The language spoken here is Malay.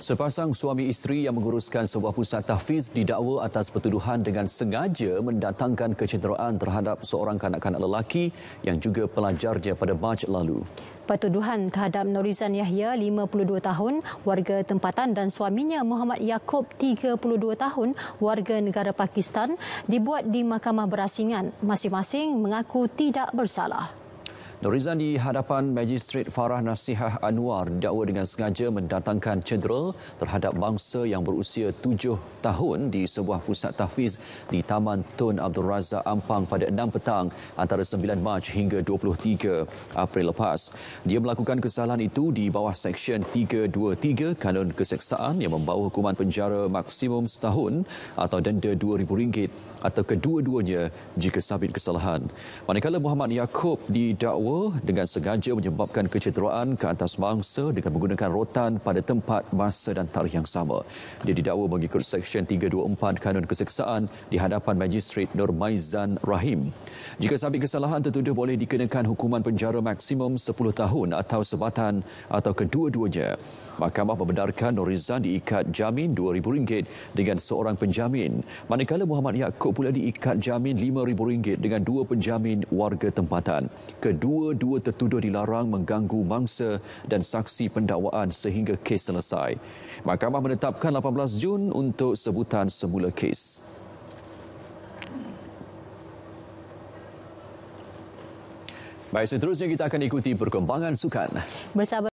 Sepasang suami isteri yang menguruskan sebuah pusat tahfiz didakwa atas pertuduhan dengan sengaja mendatangkan kecederaan terhadap seorang kanak-kanak lelaki yang juga pelajar dia pada Mac lalu. Pertuduhan terhadap Norizan Yahya, 52 tahun, warga tempatan dan suaminya Muhammad Yaakob, 32 tahun, warga negara Pakistan, dibuat di Mahkamah Berasingan. Masing-masing mengaku tidak bersalah. Nur Rizan di hadapan Magistrate Farah Nasihah Anwar dakwa dengan sengaja mendatangkan cedera terhadap bangsa yang berusia tujuh tahun di sebuah pusat tahfiz di Taman Tun Abdul Razak Ampang pada enam petang antara 9 Mac hingga 23 April lepas. Dia melakukan kesalahan itu di bawah Seksyen 323 Kanun Keseksaan yang membawa hukuman penjara maksimum setahun atau denda RM2,000 atau kedua-duanya jika sabit kesalahan. Manakala Muhammad Yaakob didakwa bahawa dengan sengaja menyebabkan kecederaan ke atas mangsa dengan menggunakan rotan pada tempat, masa dan tarikh yang sama. Dia didakwa mengikut Seksyen 324 Kanun Keseksaan di hadapan Magistrate Nurmaizan Rahim. Jika sambil kesalahan tertuduh boleh dikenakan hukuman penjara maksimum 10 tahun atau sebatan atau kedua-duanya. Mahkamah membenarkan Norizan diikat jamin RM2,000 dengan seorang penjamin. Manakala Muhammad Yaakob pula diikat jamin RM5,000 dengan dua penjamin warga tempatan. Kedua-dua tertuduh dilarang mengganggu mangsa dan saksi pendakwaan sehingga kes selesai. Mahkamah menetapkan 18 Jun untuk sebutan semula kes. Baik, seterusnya kita akan ikuti perkembangan sukan. Bersama